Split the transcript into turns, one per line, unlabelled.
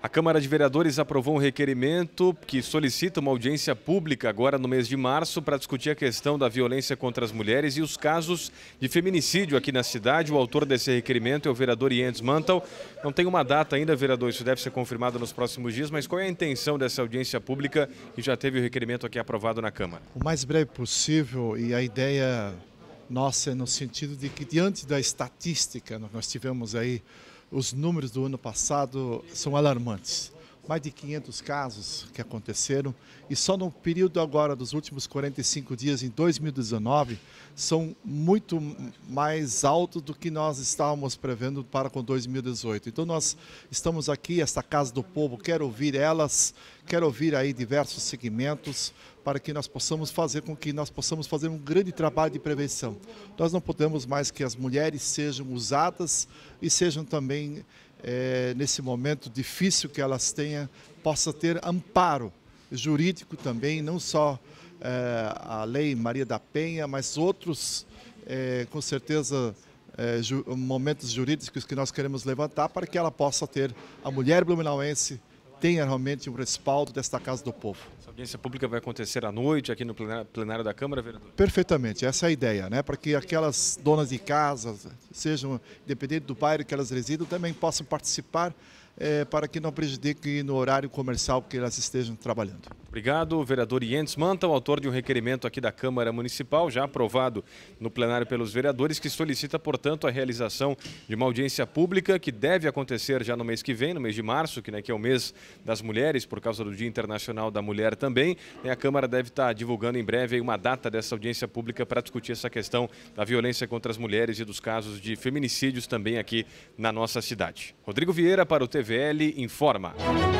A Câmara de Vereadores aprovou um requerimento que solicita uma audiência pública agora no mês de março para discutir a questão da violência contra as mulheres e os casos de feminicídio aqui na cidade. O autor desse requerimento é o vereador Ientes Mantel. Não tem uma data ainda, vereador, isso deve ser confirmado nos próximos dias, mas qual é a intenção dessa audiência pública que já teve o requerimento aqui aprovado na Câmara?
O mais breve possível e a ideia nossa é no sentido de que diante da estatística, nós tivemos aí os números do ano passado são alarmantes. Mais de 500 casos que aconteceram e só no período agora dos últimos 45 dias em 2019 são muito mais altos do que nós estávamos prevendo para com 2018. Então nós estamos aqui, esta Casa do Povo, quero ouvir elas, quero ouvir aí diversos segmentos para que nós possamos fazer com que nós possamos fazer um grande trabalho de prevenção. Nós não podemos mais que as mulheres sejam usadas e sejam também, é, nesse momento difícil que elas tenham, possa ter amparo jurídico também, não só é, a lei Maria da Penha, mas outros, é, com certeza, ju momentos jurídicos que nós queremos levantar para que ela possa ter, a mulher blumenauense, tenha realmente o respaldo desta Casa do Povo. Essa audiência
pública vai acontecer à noite aqui no plenário da Câmara, vereador?
Perfeitamente, essa é a ideia, né? para que aquelas donas de casa, sejam independente do bairro que elas residam, também possam participar é, para que não prejudique no horário comercial que elas estejam trabalhando.
Obrigado, vereador Ientes Manta, o autor de um requerimento aqui da Câmara Municipal, já aprovado no plenário pelos vereadores, que solicita, portanto, a realização de uma audiência pública que deve acontecer já no mês que vem, no mês de março, que, né, que é o mês das mulheres, por causa do Dia Internacional da Mulher também. E a Câmara deve estar divulgando em breve uma data dessa audiência pública para discutir essa questão da violência contra as mulheres e dos casos de feminicídios também aqui na nossa cidade. Rodrigo Vieira para o TVL informa.